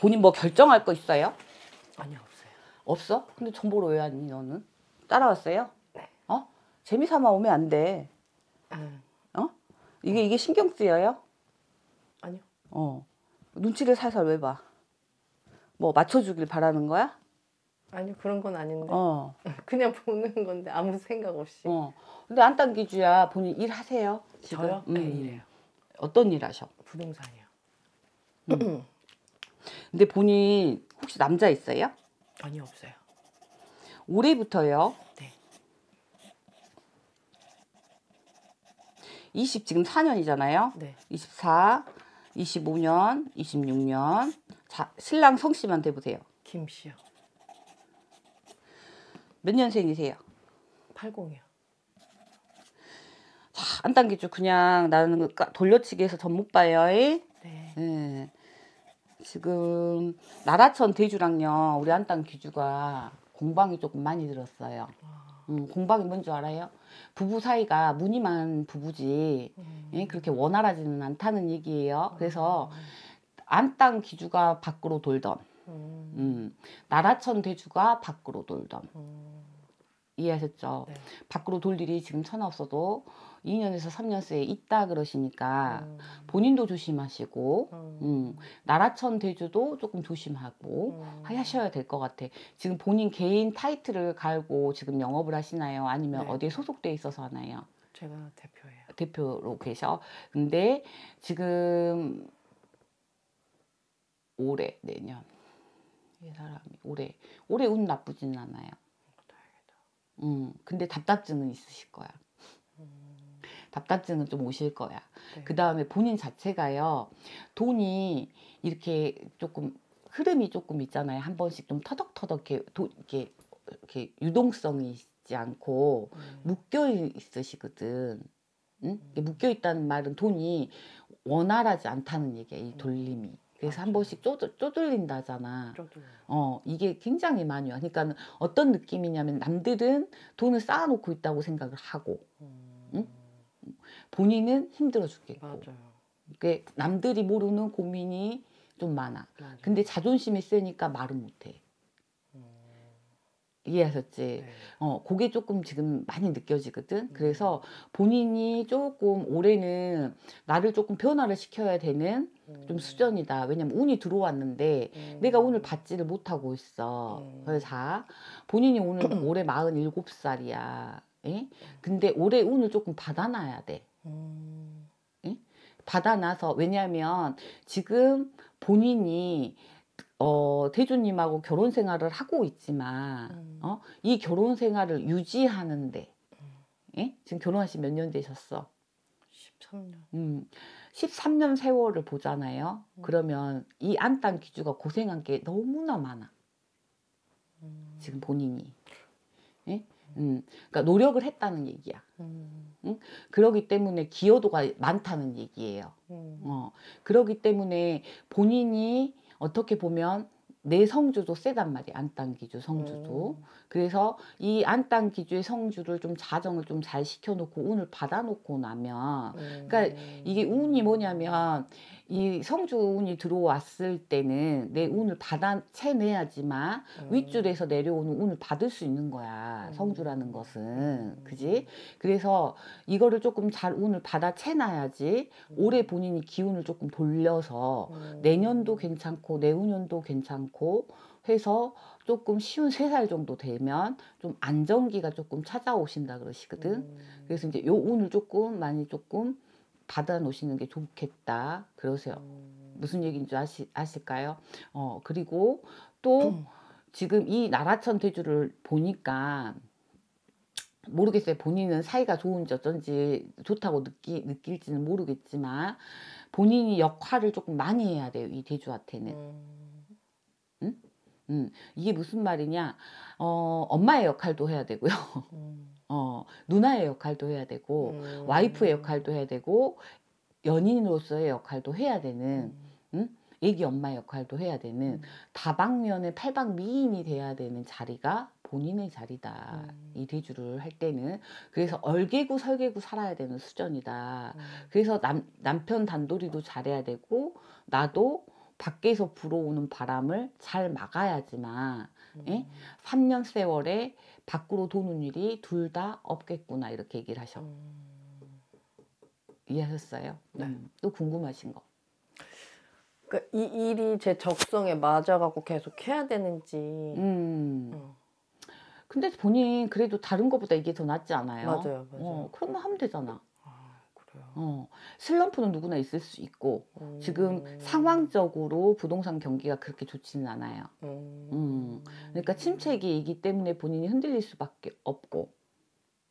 본인 뭐 결정할 거 있어요? 아니요, 없어요. 없어? 근데 정보를 왜 아니, 너는? 따라왔어요? 네. 어? 재미삼아 오면 안 돼. 음. 어? 이게, 이게 신경 쓰여요? 아니요. 어. 눈치를 살살 왜 봐? 뭐 맞춰주길 바라는 거야? 아니 그런 건 아닌데. 어. 그냥 보는 건데, 아무 생각 없이. 어. 근데 안딴기주야, 본인 일 하세요? 지금? 저요? 네, 음. 네, 일해요. 어떤 일 하셔? 부동산이요. 음. 근데 본인 혹시 남자 있어요? 아니 없어요. 올해부터요. 네. 20 지금 4년이잖아요. 네. 24, 25년, 26년. 자, 신랑 성씨만 대 보세요. 김씨요. 몇 년생이세요? 80이요. 안 당기죠. 그냥 나는 그, 돌려치기해서 전 못 봐요. 네. 네. 지금 나라천 대주랑요 우리 안땅 기주가 공방이 조금 많이 들었어요. 음, 공방이 뭔지 알아요? 부부 사이가 무늬만 부부지 음. 예? 그렇게 원활하지는 않다는 얘기예요. 그래서 안땅 아. 기주가 밖으로 돌던 음. 음, 나라천 대주가 밖으로 돌던 음. 이해하셨죠? 네. 밖으로 돌 일이 지금 천 없어도 2년에서 3년 쇠에 있다 그러시니까 음. 본인도 조심하시고 음. 음. 나라천 대주도 조금 조심하고 음. 하셔야 될 것 같아. 지금 본인 개인 타이틀을 갈고 지금 영업을 하시나요? 아니면 네. 어디에 소속돼 있어서 하나요? 제가 대표예요. 대표로 계셔. 근데 지금 올해 내년 이 사람이 올해 올해 운 나쁘진 않아요. 음, 음 근데 답답증은 있으실 거야. 답답증은 좀 오실 거야. 네. 그 다음에 본인 자체가요, 돈이 이렇게 조금 흐름이 조금 있잖아요. 한 번씩 좀 터덕터덕 이렇게, 도, 이렇게, 이렇게 유동성이 있지 않고 음. 묶여 있으시거든. 응? 음. 묶여 있다는 말은 돈이 원활하지 않다는 얘기야, 이 음. 돌림이. 그래서 맞아한 번씩 쪼들, 쪼들린다잖아. 쪼들. 어, 이게 굉장히 많이 와. 그러니까 어떤 느낌이냐면 남들은 돈을 쌓아놓고 있다고 생각을 하고, 음. 응? 본인은 힘들어 죽겠고 맞아요. 그게 남들이 모르는 고민이 좀 많아. 맞아요. 근데 자존심이 세니까 말은 못해. 음. 이해하셨지? 네. 어, 그게 조금 지금 많이 느껴지거든. 음... 그래서 본인이 조금 올해는 나를 조금 변화를 시켜야 되는 음... 좀 수전이다. 왜냐면 운이 들어왔는데 음. 내가 오늘 받지를 못하고 있어. 음. 그래서 본인이 오늘 올해 47살이야. 예? 근데 올해 운을 조금 받아놔야 돼. 음. 예? 받아놔서 왜냐하면 지금 본인이 어, 태주님하고 결혼 생활을 하고 있지만 음. 어, 이 결혼 생활을 유지하는데 음. 예? 지금 결혼하신 몇 년 되셨어? 13년. 음, 13년 세월을 보잖아요. 음. 그러면 이 안딴 기주가 고생한 게 너무나 많아. 음. 지금 본인이. 음, 그러니까 노력을 했다는 얘기야. 음. 응? 그러기 때문에 기여도가 많다는 얘기예요. 음. 어, 그러기 때문에 본인이 어떻게 보면 내 성주도 세단 말이야 안땅 기주 성주도 음. 그래서 이 안땅 기주의 성주를 좀 자정을 좀 잘 시켜놓고 운을 받아놓고 나면 그러니까 음. 그러니까 이게 운이 뭐냐면 이 성주 운이 들어왔을 때는 내 운을 받아 채내야지만 음. 윗줄에서 내려오는 운을 받을 수 있는 거야 음. 성주라는 것은 음. 그지 그래서 이거를 조금 잘 운을 받아 채놔야지 음. 올해 본인이 기운을 조금 돌려서 내년도 괜찮고 내후년도 괜찮고 않고 해서 조금 쉬운 세 살 정도 되면 좀 안정기가 조금 찾아오신다 그러시거든. 음. 그래서 이제 요 운을 조금 많이 조금 받아 놓으시는 게 좋겠다 그러세요. 음. 무슨 얘기인지 아시, 아실까요? 어, 그리고 또 음. 지금 이 나라천 대주를 보니까 모르겠어요. 본인은 사이가 좋은지 어쩐지 좋다고 느끼, 느낄지는 모르겠지만 본인이 역할을 조금 많이 해야 돼요. 이 대주한테는. 음. 음, 이게 무슨 말이냐? 어, 엄마의 역할도 해야 되고요. 음. 어, 누나의 역할도 해야 되고, 음. 와이프의 역할도 해야 되고, 연인으로서의 역할도 해야 되는, 음? 음? 애기 엄마 역할도 해야 되는, 음. 다방면에 팔방미인이 돼야 되는 자리가 본인의 자리다. 음. 이 대주를 할 때는. 그래서 얼개구 설개구 살아야 되는 수전이다. 음. 그래서 남, 남편 단돌이도 잘해야 되고, 나도 밖에서 불어오는 바람을 잘 막아야지만 음. 예? 3년 세월에 밖으로 도는 일이 둘 다 없겠구나 이렇게 얘기를 하셔. 음. 이해하셨어요? 네. 음. 또 궁금하신 거. 그러니까 이 일이 제 적성에 맞아갖고 계속 해야 되는지. 음. 어. 근데 본인 그래도 다른 거보다 이게 더 낫지 않아요? 맞아요, 맞아요. 어, 그러면 하면 되잖아. 어, 슬럼프는 누구나 있을 수 있고 음. 지금 상황적으로 부동산 경기가 그렇게 좋지는 않아요. 음. 음. 그러니까 침체기이기 때문에 본인이 흔들릴 수밖에 없고,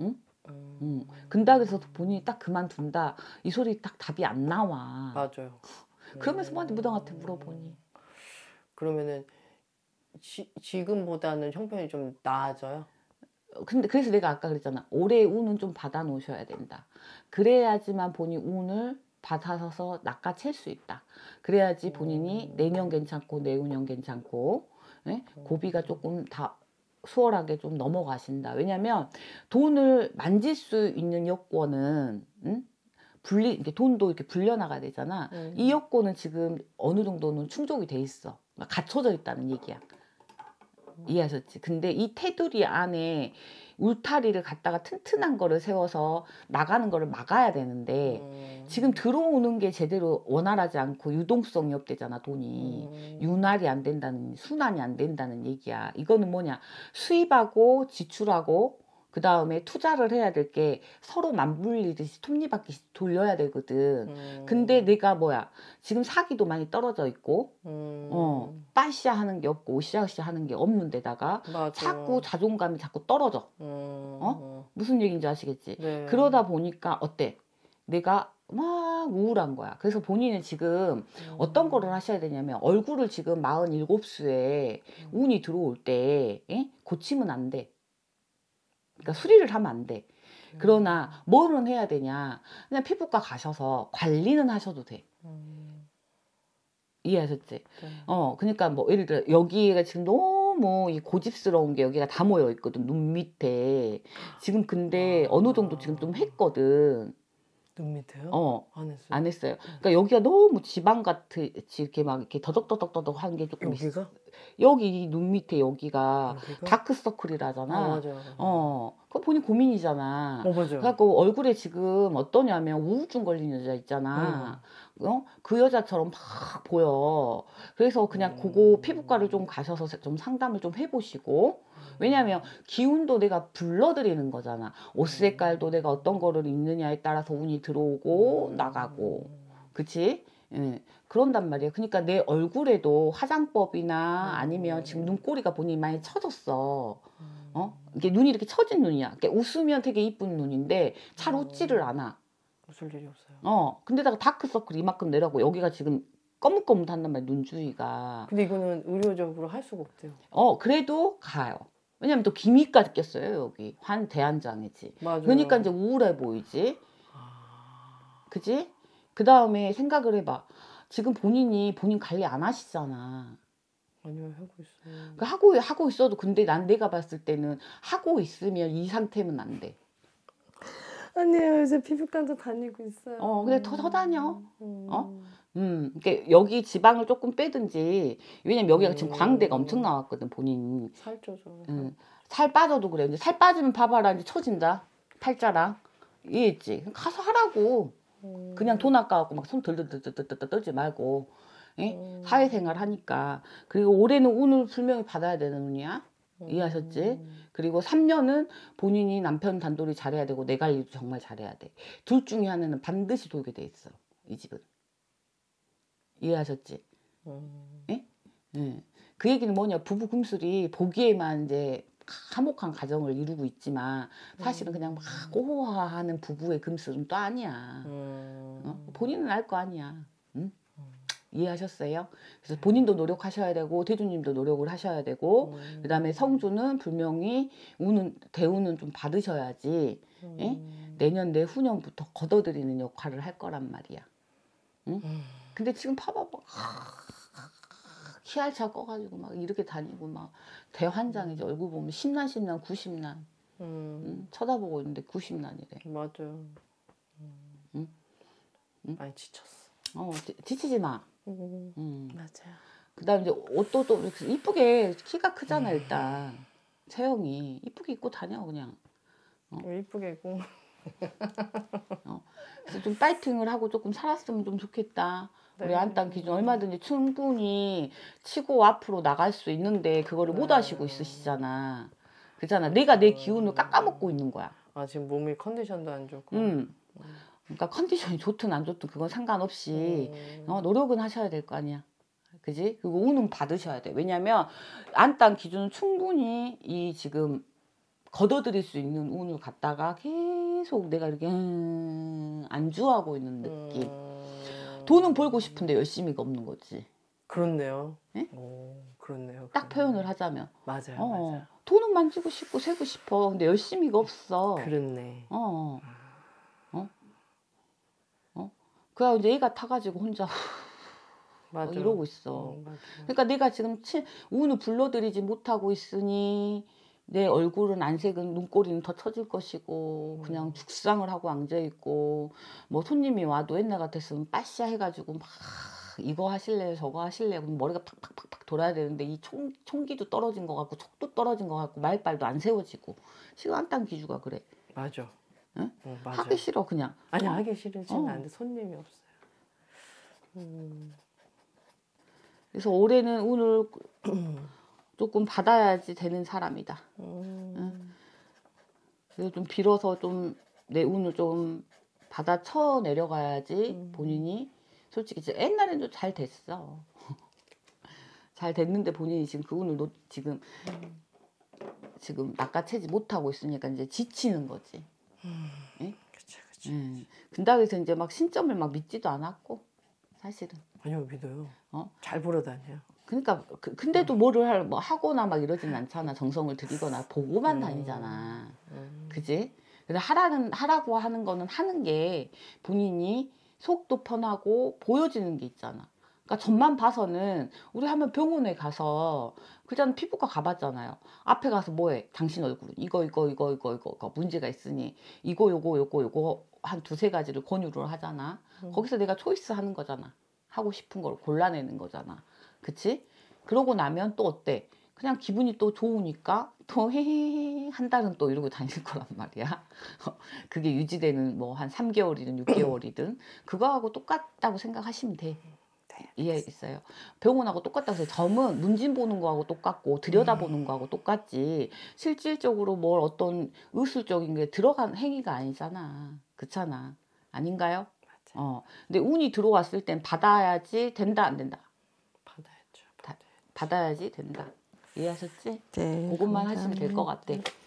응? 음. 음 근데 그래서 본인이 딱 그만둔다 이 소리 딱 답이 안 나와. 맞아요. 그러면서 뭐한테 무당한테 물어보니. 음. 그러면은 지, 지금보다는 형편이 좀 나아져요? 어, 근데 그래서 내가 아까 그랬잖아. 올해 운은 좀 받아 놓으셔야 된다. 그래야지만 본인 운을 받아서 낚아챌 수 있다. 그래야지 본인이 네. 내년 괜찮고 내후년 괜찮고 예? 음. 고비가 조금 다 수월하게 좀 넘어가신다. 왜냐하면 돈을 만질 수 있는 여권은 응? 분리 이게 돈도 이렇게 불려나가야 되잖아. 음. 이 여권은 지금 어느 정도는 충족이 돼 있어. 그러니까 갖춰져 있다는 얘기야. 어. 이해하셨지. 근데 이 테두리 안에 울타리를 갖다가 튼튼한 거를 세워서 나가는 거를 막아야 되는데 음. 지금 들어오는 게 제대로 원활하지 않고 유동성이 없대잖아 돈이 음. 윤활이 안 된다는 순환이 안 된다는 얘기야 이거는 뭐냐 수입하고 지출하고 그 다음에 투자를 해야 될 게 서로 맞물리듯이 톱니바퀴 돌려야 되거든. 음. 근데 내가 뭐야 지금 사기도 많이 떨어져 있고, 음. 어 빠시아 하는 게 없고 오시아시 아 하는 게 없는데다가 맞아. 자꾸 자존감이 자꾸 떨어져. 음. 어 무슨 얘기인지 아시겠지? 네. 그러다 보니까 어때? 내가 막 우울한 거야. 그래서 본인은 지금 어떤 음. 거를 하셔야 되냐면 얼굴을 지금 47수에 음. 운이 들어올 때 에? 예? 고치면 안 돼. 그러니까 수리를 하면 안 돼. 음. 그러나 뭐는 해야 되냐? 그냥 피부과 가셔서 관리는 하셔도 돼. 음. 이해하셨지? 네. 어, 그러니까 뭐 예를 들어 여기가 지금 너무 이 고집스러운 게 여기가 다 모여 있거든 눈 밑에. 지금 근데 아. 어느 정도 지금 좀 했거든. 눈 밑에요? 어, 안 했어요. 안 했어요. 네. 그러니까 여기가 너무 지방 같이 이렇게 막 이렇게 더덕더덕더덕 하는 게 조금 여기가? 있... 여기 눈 밑에 여기가 여 아, 다크서클이라잖아. 어, 어. 그거 본인 고민이잖아. 어, 그래갖고 얼굴에 지금 어떠냐면 우울증 걸린 여자 있잖아. 음. 어? 그 여자처럼 막 보여. 그래서 그냥 음. 그거 피부과를 좀 가셔서 좀 상담을 좀 해보시고. 음. 왜냐하면 기운도 내가 불러들이는 거잖아. 옷 음. 색깔도 내가 어떤 거를 입느냐에 따라서 운이 들어오고 음. 나가고. 그치? 예, 그런단 말이에요. 그러니까 내 얼굴에도 화장법이나 음. 아니면 지금 눈꼬리가 보니 많이 처졌어. 음. 어? 이게 눈이 이렇게 처진 눈이야. 그러니까 웃으면 되게 이쁜 눈인데 잘 음. 웃지를 않아. 웃을 일이 없어요. 어. 근데다가 다크서클 이만큼 내려고 여기가 지금 거뭇거뭇한단 말이야, 눈 주위가. 근데 이거는 의료적으로 할 수가 없대요. 어, 그래도 가요. 왜냐면 또 기미까지 꼈어요, 여기. 환 대한장이지. 맞아요. 그러니까 이제 우울해 보이지. 아. 그지? 그 다음에 생각을 해봐. 지금 본인이 본인 관리 안 하시잖아. 아니요 하고 있어요. 그 하고 하고 있어도 근데 난 내가 봤을 때는 하고 있으면 이 상태면 안 돼. 아니요 이제 피부과도 다니고 있어요. 어 근데 더, 더 다녀. 음. 어. 음, 그러니까 여기 지방을 조금 빼든지, 왜냐면 여기가 음. 지금 광대가 엄청 나왔거든, 본인. 살쪄서. 음, 살 빠져도 그래. 근데 살 빠지면 봐봐라, 이제 처진다. 팔자랑. 이해했지? 가서 하라고. 그냥 돈 아까워갖고 막 손 들들들들들 떨지 말고 예? 음. 사회생활 하니까 그리고 올해는 운을 분명히 받아야 되는 운이야 이해하셨지? 음. 그리고 3년은 본인이 남편 단돌이 잘해야 되고 내 관리도 정말 잘해야 돼. 둘 중에 하나는 반드시 돌게 돼 있어. 이 집은. 이해하셨지? 음. 예? 예. 그 얘기는 뭐냐 부부 금술이 보기에만 이제 화목한 가정을 이루고 있지만 사실은 그냥 막 음. 호화하는 부부의 금수는또 아니야. 음. 어? 본인은 알 거 아니야. 음. 이해하셨어요? 그래서 본인도 노력하셔야 되고 태주님도 노력을 하셔야 되고 음. 그다음에 성주는 분명히 우는 대우는 좀 받으셔야지 예? 음. 예? 내년 내후년부터 걷어들이는 역할을 할 거란 말이야. 응? 음. 근데 지금 봐봐봐. 히알차 꺼가지고 막 이렇게 다니고 막 대환장이지 음. 얼굴 보면 심란 심란 구심난 음. 응? 음, 쳐다보고 있는데 9 0난이래 맞아. 음. 응? 응? 많이 지쳤어. 어 지, 지치지 마. 음. 음. 맞아요. 그다음 이제 옷도 또 이쁘게 키가 크잖아 음. 일단 채영이 이쁘게 입고 다녀 그냥. 어? 어, 이쁘게 어? 입고 어, 그래서 좀 파이팅을 하고 조금 살았으면 좀 좋겠다. 네. 우리 안땅 기준 얼마든지 충분히 치고 앞으로 나갈 수 있는데 그거를 못 네. 하시고 있으시잖아. 그잖아. 내가 내 기운을 깎아먹고 있는 거야. 아 지금 몸이 컨디션도 안 좋고. 음. 그러니까 컨디션이 좋든 안 좋든 그건 상관없이 음. 어, 노력은 하셔야 될 거 아니야. 그지? 그리고 운은 받으셔야 돼. 왜냐면 안땅 기준은 충분히 이 지금 걷어들일 수 있는 운을 갖다가 계속 내가 이렇게 음, 안주하고 있는 느낌. 음... 돈은 벌고 싶은데 열심히가 없는 거지. 그렇네요. 네? 오, 그렇네요. 딱 그렇네요. 표현을 하자면. 맞아요, 어, 맞아요. 돈은 만지고 싶고 세고 싶어. 근데 열심히가 없어. 그렇네. 어. 어. 어. 어? 그래 이제 애가 타가지고 혼자. 어, 맞아. 이러고 있어. 어, 그러니까 내가 지금 치, 운을 불러들이지 못하고 있으니 내 얼굴은 안색은 눈꼬리는 더 처질 것이고 그냥 음. 죽상을 하고 앉아 있고 뭐 손님이 와도 옛날 같았으면 빠샤 해가지고 막 이거 하실래요 저거 하실래요 그럼 머리가 팍팍팍팍 돌아야 되는데 이 총, 총기도 떨어진 것 같고 속도 떨어진 것 같고 말빨도 안 세워지고 시간당 기주가 그래 맞아 응? 어, 맞아. 하기 싫어 그냥 아니 어. 하기 싫으진 어. 않는데 손님이 없어요 음. 그래서 올해는 오늘 조금 받아야지 되는 사람이다. 음. 그래서 좀 빌어서 좀 내 운을 좀 받아쳐 내려가야지 음. 본인이 솔직히 이제 옛날에도 잘 됐어. 잘 됐는데 본인이 지금 그 운을 놓, 지금 음. 지금 낚아채지 못하고 있으니까 이제 지치는 거지. 음. 예? 그쵸, 그 음. 근다에서 이제 막 신점을 막 믿지도 않았고 사실은. 아니요 믿어요. 어? 잘 보러 다녀요. 그러니까 그, 근데도 음. 뭐를 할, 뭐 하거나 막 이러진 않잖아. 정성을 들이거나 음. 보고만 음. 다니잖아. 음. 그지? 그래 하라는 하라고 하는 거는 하는 게 본인이 속도 편하고 보여지는 게 있잖아. 그러니까 전만 봐서는 우리 한번 병원에 가서 그전 피부과 가봤잖아요. 앞에 가서 뭐해? 당신 얼굴 이거 이거 이거 이거 이거, 이거. 문제가 있으니 이거 요거 요거 요거 한 두세 가지를 권유를 하잖아. 음. 거기서 내가 초이스 하는 거잖아. 하고 싶은 걸 골라내는 거잖아. 그치? 그러고 나면 또 어때? 그냥 기분이 또 좋으니까 또 헤헤헤 한 달은 또 이러고 다닐 거란 말이야. 그게 유지되는 뭐 한 3개월이든 6개월이든 그거하고 똑같다고 생각하시면 돼. 네, 이해 있어요. 병원하고 똑같다고 해서 점은 문진 보는 거하고 똑같고 들여다보는 네. 거하고 똑같지 실질적으로 뭘 어떤 의술적인 게 들어간 행위가 아니잖아. 그렇잖아. 아닌가요? 어. 근데 운이 들어왔을 땐 받아야지 된다 안 된다. 받아야지 된다. 이해하셨지? 네. 그것만 하시면 될 것 같아.